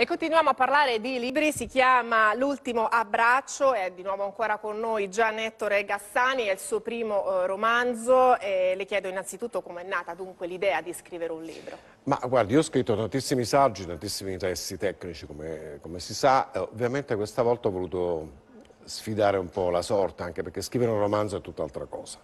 E continuiamo a parlare di libri, si chiama L'ultimo abbraccio, è di nuovo ancora con noi Gian Ettore Gassani, è il suo primo eh, romanzo e le chiedo innanzitutto come è nata dunque l'idea di scrivere un libro. Ma guardi, io ho scritto tantissimi saggi, tantissimi testi tecnici come, come si sa, eh, ovviamente questa volta ho voluto sfidare un po' la sorte anche perché scrivere un romanzo è tutt'altra cosa.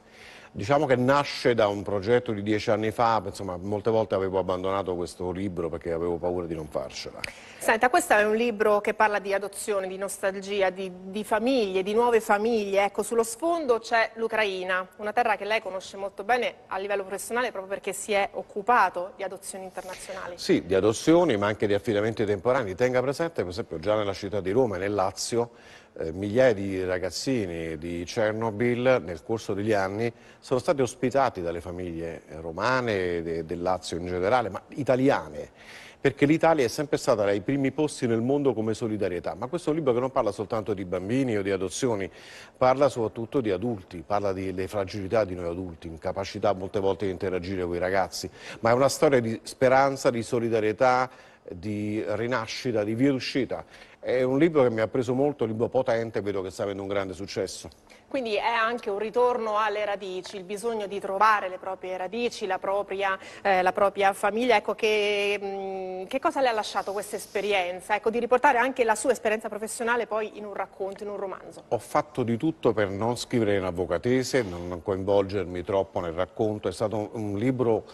Diciamo che nasce da un progetto di dieci anni fa, insomma molte volte avevo abbandonato questo libro perché avevo paura di non farcela. Senta, questo è un libro che parla di adozione, di nostalgia, di, di famiglie, di nuove famiglie. Ecco, sullo sfondo c'è l'Ucraina, una terra che lei conosce molto bene a livello professionale proprio perché si è occupato di adozioni internazionali. Sì, di adozioni ma anche di affidamenti temporanei. Tenga presente per esempio già nella città di Roma e nel Lazio eh, migliaia di ragazzini di Chernobyl nel corso degli anni sono stati ospitati dalle famiglie eh, romane, de, del Lazio in generale, ma italiane, perché l'Italia è sempre stata ai primi posti nel mondo come solidarietà, ma questo è un libro che non parla soltanto di bambini o di adozioni, parla soprattutto di adulti, parla delle fragilità di noi adulti, incapacità molte volte di interagire con i ragazzi, ma è una storia di speranza, di solidarietà, di rinascita, di via d'uscita. È un libro che mi ha preso molto, un libro potente, vedo che sta avendo un grande successo. Quindi è anche un ritorno alle radici, il bisogno di trovare le proprie radici, la propria, eh, la propria famiglia. Ecco che, mh, mm, che, cosa le ha lasciato questa esperienza? Ecco, di riportare anche la sua esperienza professionale poi in un racconto, in un romanzo. Ho fatto di tutto per non scrivere in avvocatese, non coinvolgermi troppo nel racconto. È stato un libro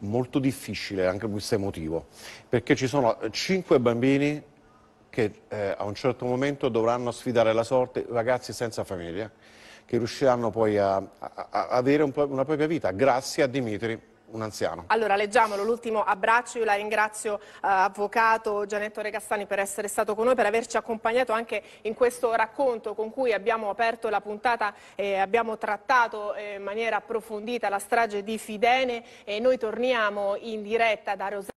molto difficile anche dal questo emotivo, perché ci sono cinque bambini che eh, a un certo momento dovranno sfidare la sorte, ragazzi senza famiglia, che riusciranno poi a, a, a avere un, una propria vita grazie a Dimitri un anziano. Allora, leggiamolo, l'ultimo abbraccio, io la ringrazio eh, Avvocato Gianetto Recastani per essere stato con noi, per averci accompagnato anche in questo racconto con cui abbiamo aperto la puntata e abbiamo trattato eh, in maniera approfondita la strage di Fidene e noi torniamo in diretta da Rosario.